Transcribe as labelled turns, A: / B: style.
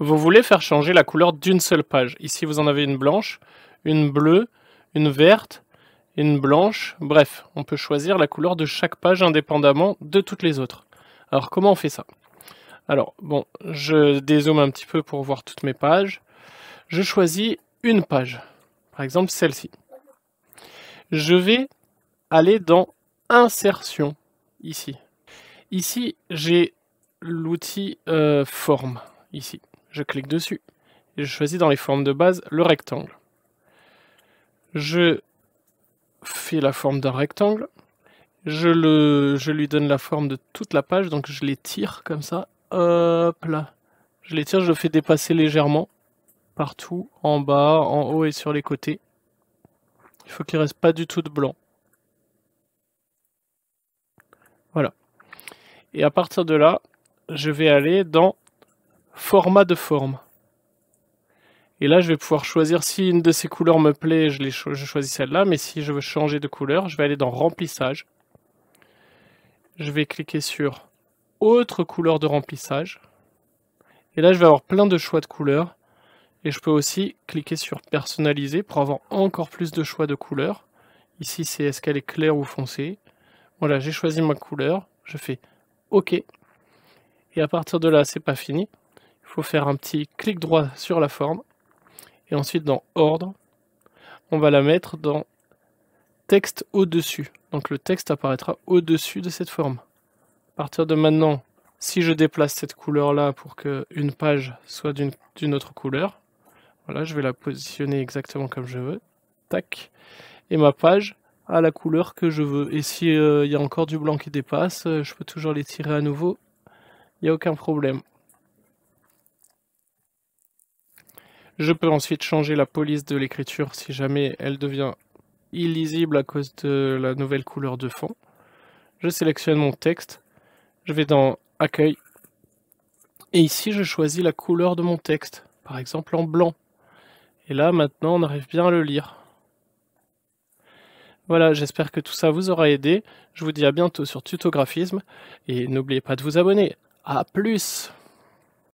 A: Vous voulez faire changer la couleur d'une seule page. Ici, vous en avez une blanche, une bleue, une verte, une blanche. Bref, on peut choisir la couleur de chaque page indépendamment de toutes les autres. Alors, comment on fait ça Alors, bon, je dézoome un petit peu pour voir toutes mes pages. Je choisis une page, par exemple celle-ci. Je vais aller dans Insertion, ici. Ici, j'ai l'outil euh, Forme, ici. Je clique dessus. Et je choisis dans les formes de base le rectangle. Je fais la forme d'un rectangle. Je, le, lui donne la forme de toute la page, donc je l'étire comme ça. Hop là. Je l'étire, je le fais dépasser légèrement. Partout, en bas, en haut et sur les côtés. Il faut qu'il reste pas du tout de blanc. Voilà. Et à partir de là, je vais aller dans Format de forme. Et là, je vais pouvoir choisir si une de ces couleurs me plaît, je, choisis celle-là. Mais si je veux changer de couleur, je vais aller dans remplissage. Je vais cliquer sur autre couleur de remplissage. Et là, je vais avoir plein de choix de couleurs. Et je peux aussi cliquer sur personnaliser pour avoir encore plus de choix de couleurs. Ici, c'est est-ce qu'elle est claire ou foncée. Voilà, j'ai choisi ma couleur. Je fais OK. Et à partir de là, c'est pas fini il faut faire un petit clic droit sur la forme. Et ensuite, dans Ordre, on va la mettre dans Texte au-dessus. Donc le texte apparaîtra au-dessus de cette forme. À partir de maintenant, si je déplace cette couleur-là pour qu'une page soit d'une autre couleur, voilà, je vais la positionner exactement comme je veux. Tac. Et ma page a la couleur que je veux. Et si euh, il y a encore du blanc qui dépasse, euh, je peux toujours les tirer à nouveau. Il n'y a aucun problème. Je peux ensuite changer la police de l'écriture si jamais elle devient illisible à cause de la nouvelle couleur de fond. Je sélectionne mon texte, je vais dans Accueil, et ici je choisis la couleur de mon texte, par exemple en blanc. Et là maintenant on arrive bien à le lire. Voilà, j'espère que tout ça vous aura aidé. Je vous dis à bientôt sur Tutographisme et n'oubliez pas de vous abonner. A plus